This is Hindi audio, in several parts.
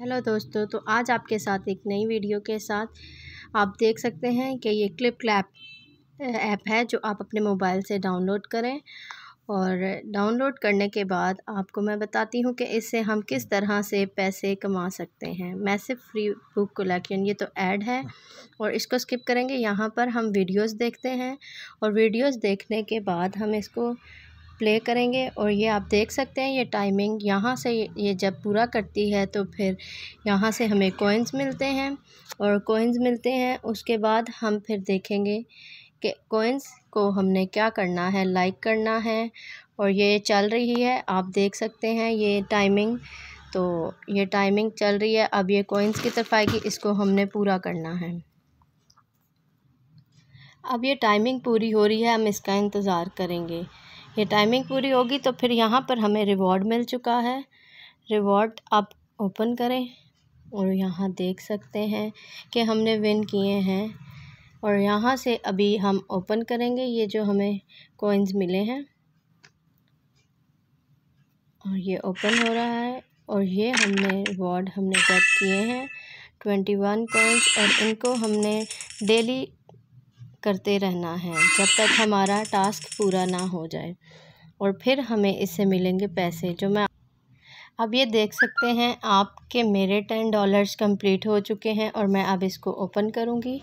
हेलो दोस्तों तो आज आपके साथ एक नई वीडियो के साथ आप देख सकते हैं कि ये क्लिप क्लैप ऐप है जो आप अपने मोबाइल से डाउनलोड करें और डाउनलोड करने के बाद आपको मैं बताती हूँ कि इससे हम किस तरह से पैसे कमा सकते हैं मैसिव फ्री बुक कलेक्शन ये तो ऐड है और इसको स्किप करेंगे यहाँ पर हम वीडियोस देखते हैं और वीडियोस देखने के बाद हम इसको प्ले करेंगे और ये आप देख सकते हैं ये टाइमिंग यहाँ से ये जब पूरा करती है तो फिर यहाँ से हमें कोइंस मिलते हैं और कोइंस मिलते हैं उसके बाद हम फिर देखेंगे कि कोइंस को हमने क्या करना है लाइक करना है और ये चल रही है आप देख सकते हैं ये टाइमिंग तो ये टाइमिंग चल रही है अब ये कोइंस की तरफ आएगी इसको हमने पूरा करना है अब ये टाइमिंग पूरी हो रही है हम इसका इंतज़ार करेंगे ये टाइमिंग पूरी होगी तो फिर यहाँ पर हमें रिवॉर्ड मिल चुका है रिवॉर्ड आप ओपन करें और यहाँ देख सकते हैं कि हमने विन किए हैं और यहाँ से अभी हम ओपन करेंगे ये जो हमें कॉइन्स मिले हैं और ये ओपन हो रहा है और ये हमने रिवॉर्ड हमने गेट किए हैं ट्वेंटी वन कोइंस और इनको हमने डेली करते रहना है जब तक हमारा टास्क पूरा ना हो जाए और फिर हमें इससे मिलेंगे पैसे जो मैं अब ये देख सकते हैं आपके मेरे टेन डॉलर्स कंप्लीट हो चुके हैं और मैं अब इसको ओपन करूँगी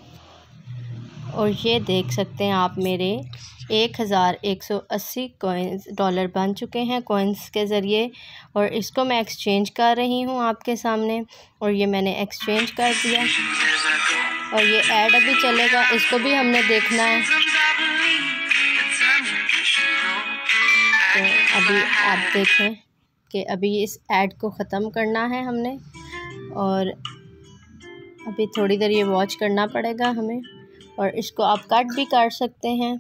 और ये देख सकते हैं आप मेरे एक हज़ार एक सौ अस्सी कोइंस डॉलर बन चुके हैं कोइंस के ज़रिए और इसको मैं एक्सचेंज कर रही हूँ आपके सामने और ये मैंने एक्सचेंज कर दिया और ये ऐड अभी चलेगा इसको भी हमने देखना है तो अभी आप देखें कि अभी इस ऐड को ख़त्म करना है हमने और अभी थोड़ी देर ये वॉच करना पड़ेगा हमें और इसको आप कट भी कर सकते हैं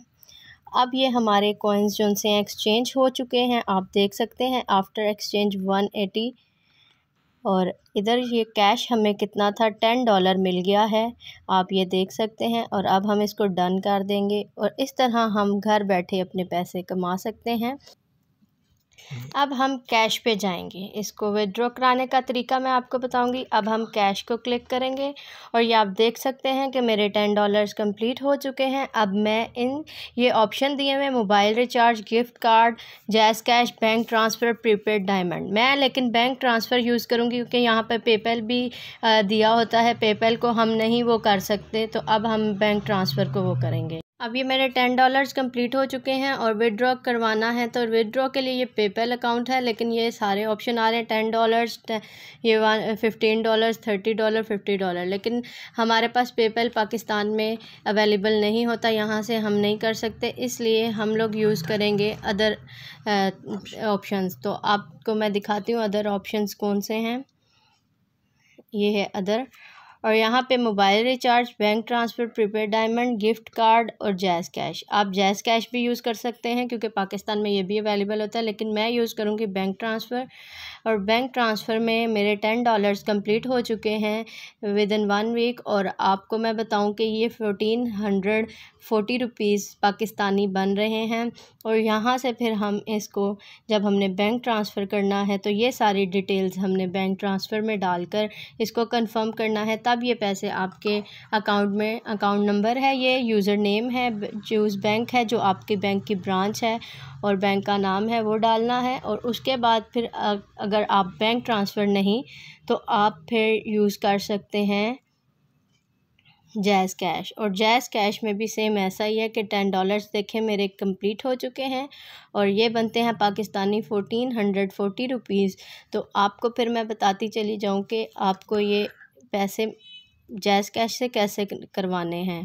अब ये हमारे कॉइन्स जो से एक्सचेंज हो चुके हैं आप देख सकते हैं आफ्टर एक्सचेंज 180 और इधर ये कैश हमें कितना था टेन डॉलर मिल गया है आप ये देख सकते हैं और अब हम इसको डन कर देंगे और इस तरह हम घर बैठे अपने पैसे कमा सकते हैं हम्म। अब हम कैश पे जाएंगे इसको विदड्रॉ कराने का तरीका मैं आपको बताऊंगी अब हम कैश को क्लिक करेंगे और ये आप देख सकते हैं कि मेरे टेन डॉलर्स कंप्लीट हो चुके हैं अब मैं इन ये ऑप्शन दिए हुए mobile recharge gift card jazz cash bank transfer prepaid diamond मैं लेकिन बैंक ट्रांसफ़र यूज़ करूँगी क्योंकि यहाँ पर पेपैल भी दिया होता है पेपैल को हम नहीं वो कर सकते तो अब हम बैंक ट्रांसफ़र को वो करेंगे अब ये मेरे टेन डॉलर्स कंप्लीट हो चुके हैं और विदड्रॉ करवाना है तो विदड्रॉ के लिए ये पेपल अकाउंट है लेकिन ये सारे ऑप्शन आ रहे हैं टेन डॉलर्स ये one fifteen dollars thirty dollar fifty dollar लेकिन हमारे पास पेपल पाकिस्तान में अवेलेबल नहीं होता यहाँ से हम नहीं कर सकते इसलिए हम लोग यूज़ करेंगे अदर ऑप्शन तो आपको मैं दिखाती हूँ अदर ऑप्शन कौन से हैं ये है अदर और यहाँ पे mobile recharge bank transfer prepaid diamond gift card और जैज़ कैश आप जैज़ कैश भी यूज़ कर सकते हैं क्योंकि पाकिस्तान में ये भी अवेलेबल होता है लेकिन मैं यूज़ करूँगी बैंक ट्रांसफ़र और बैंक ट्रांसफ़र में मेरे टेन डॉलर्स कंप्लीट हो चुके हैं विद इन वन वीक और आपको मैं बताऊं कि ये fourteen hundred forty rupees Pakistani बन रहे हैं और यहाँ से फिर हम इसको जब हमने बैंक ट्रांसफ़र करना है तो ये सारी डिटेल्स हमने बैंक ट्रांसफ़र में डालकर इसको कंफर्म करना है तब ये पैसे आपके अकाउंट में अकाउंट नंबर है ये यूज़र नेम है जो बैंक है जो आपके बैंक की ब्रांच है और बैंक का नाम है वो डालना है और उसके बाद फिर अगर आप बैंक ट्रांसफ़र नहीं तो आप फिर यूज़ कर सकते हैं जैज़ कैश और जैज़ कैश में भी सेम ऐसा ही है कि टेन डॉलर्स देखें मेरे कंप्लीट हो चुके हैं और ये बनते हैं Pakistani fourteen hundred forty rupees तो आपको फिर मैं बताती चली जाऊँ कि आपको ये पैसे जैज़ कैश से कैसे करवाने हैं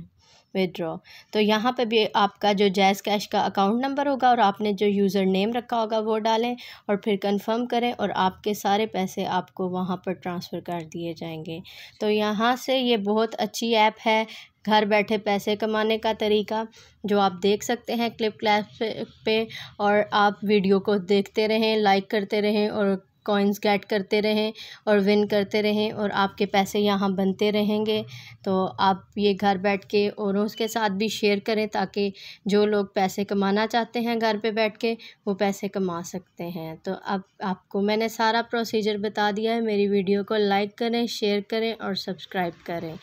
विदड्रॉ तो यहाँ पे भी आपका जो जैज़ कैश का अकाउंट नंबर होगा और आपने जो यूज़र नेम रखा होगा वो डालें और फिर कंफर्म करें और आपके सारे पैसे आपको वहाँ पर ट्रांसफ़र कर दिए जाएंगे तो यहाँ से ये बहुत अच्छी ऐप है घर बैठे पैसे कमाने का तरीका जो आप देख सकते हैं क्लिप क्लैप पे और आप वीडियो को देखते रहें लाइक करते रहें और कॉइन्स गेट करते रहें और विन करते रहें और आपके पैसे यहाँ बनते रहेंगे तो आप ये घर बैठ के औरों के साथ भी शेयर करें ताकि जो लोग पैसे कमाना चाहते हैं घर पे बैठ के वो पैसे कमा सकते हैं तो अब आपको मैंने सारा प्रोसीजर बता दिया है मेरी वीडियो को लाइक करें शेयर करें और सब्सक्राइब करें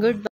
गुड